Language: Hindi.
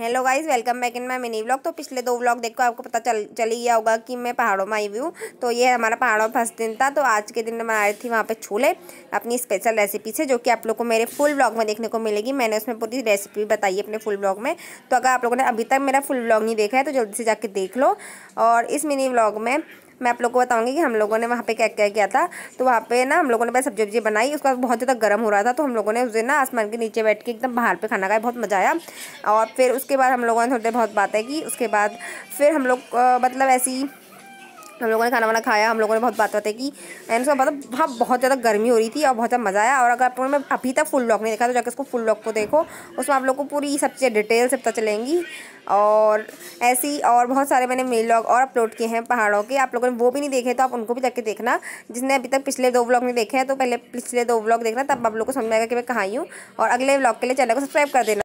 hello guys welcome back in my mini vlog तो पिछले दो व्लॉग देखो आपको पता चल चल ही गया होगा कि मैं पहाड़ों में आई हूँ तो ये हमारा पहाड़ों में फर्स्ट दिन था तो आज के दिन मैं आई थी वहाँ पे छोले अपनी स्पेशल रेसिपी से जो कि आप लोग को मेरे फुल ब्लॉग में देखने को मिलेगी मैंने उसमें पूरी रेसिपी बताई अपने फुल ब्लॉग में तो अगर आप लोगों ने अभी तक मेरा फुल ब्लॉग नहीं देखा है तो जल्दी से जाके देख लो और इस मिनी ब्लॉग में मैं आप लोग को बताऊँगी कि हम लोगों ने वहाँ पे क्या क्या किया था तो वहाँ पर ना हम लोगों ने पहले सब्जी वब्जी बनाई उसके बाद बहुत ज़्यादा गर्म हो रहा था तो हम लोगों ने उस दिन ना आसमान के नीचे बैठ के एकदम बाहर पर खाना खाया बहुत मज़ा आया और फिर उसके बाद हम लोगों ने थोड़ी देर बहुत बातें की उसके बाद फिर हम लोग मतलब ऐसी हम लोगों ने खाना वाना खाया हम लोगों ने बहुत बात बातें की एंड उसका मतलब वहाँ बहुत ज़्यादा गर्मी हो रही थी और बहुत ज़्यादा मज़ा आया और अगर आप लोगों ने अभी तक फुल लॉक नहीं देखा तो जाकर उसको फुल लॉक को देखो उसमें आप लोग को पूरी सब चीज़ें डिटेल से पता चलेंगी और ऐसी और बहुत सारे मैंने मेल लॉग और अपलोड किए हैं पहाड़ों के आप लोगों ने वो भी नहीं देखे तो आप उनको भी जाके देखना जिसने अभी तक पिछले दो व्लॉग नहीं देखे हैं तो पहले पिछले दो व्लॉग देखना तब आप लोग को समझ आएगा कि मैं कहाँ हूँ और अगले ब्लॉग के लिए चैनल को सब्सक्राइब कर देना